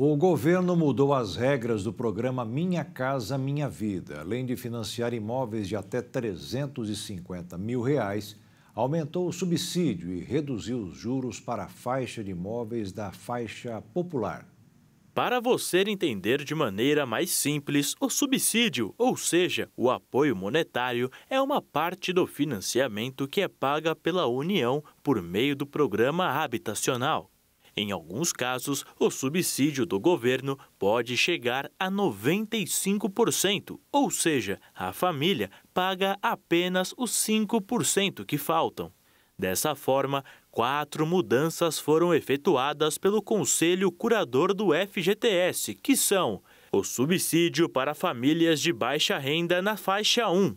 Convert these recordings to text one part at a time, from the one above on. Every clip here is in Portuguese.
O governo mudou as regras do programa Minha Casa Minha Vida. Além de financiar imóveis de até 350 mil reais, aumentou o subsídio e reduziu os juros para a faixa de imóveis da faixa popular. Para você entender de maneira mais simples, o subsídio, ou seja, o apoio monetário, é uma parte do financiamento que é paga pela União por meio do programa habitacional. Em alguns casos, o subsídio do governo pode chegar a 95%, ou seja, a família paga apenas os 5% que faltam. Dessa forma, quatro mudanças foram efetuadas pelo Conselho Curador do FGTS, que são o subsídio para famílias de baixa renda na faixa 1,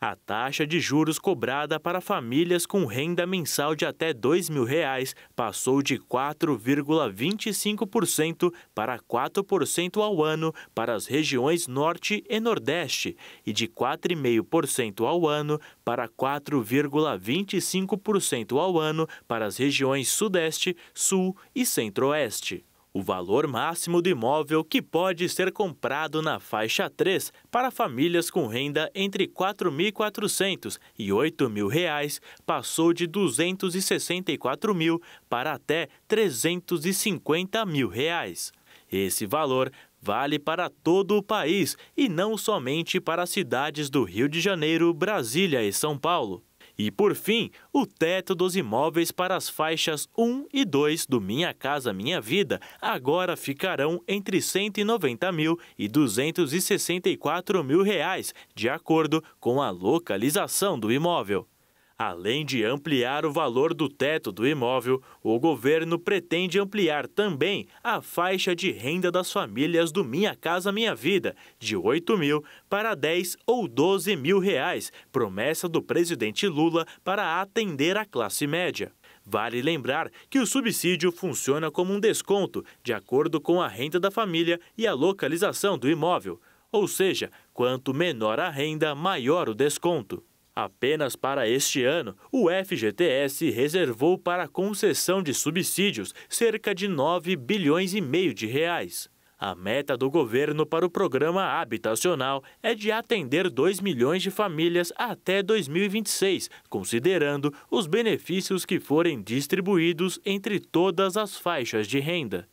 a taxa de juros cobrada para famílias com renda mensal de até R$ reais passou de 4,25% para 4% ao ano para as regiões Norte e Nordeste e de 4,5% ao ano para 4,25% ao ano para as regiões Sudeste, Sul e Centro-Oeste o valor máximo do imóvel que pode ser comprado na faixa 3 para famílias com renda entre R$ 4.400 e R$ 8.000 passou de R$ 264 mil para até R$ 350 mil. Reais. Esse valor vale para todo o país e não somente para as cidades do Rio de Janeiro, Brasília e São Paulo. E, por fim, o teto dos imóveis para as faixas 1 e 2 do Minha Casa Minha Vida agora ficarão entre 190 mil e 264 mil reais, de acordo com a localização do imóvel. Além de ampliar o valor do teto do imóvel, o governo pretende ampliar também a faixa de renda das famílias do Minha Casa Minha Vida, de 8 mil para 10 ou 12 mil reais, promessa do presidente Lula para atender a classe média. Vale lembrar que o subsídio funciona como um desconto, de acordo com a renda da família e a localização do imóvel. Ou seja, quanto menor a renda, maior o desconto. Apenas para este ano, o FGTS reservou para a concessão de subsídios cerca de 9 bilhões e meio de reais. A meta do governo para o programa habitacional é de atender 2 milhões de famílias até 2026, considerando os benefícios que forem distribuídos entre todas as faixas de renda.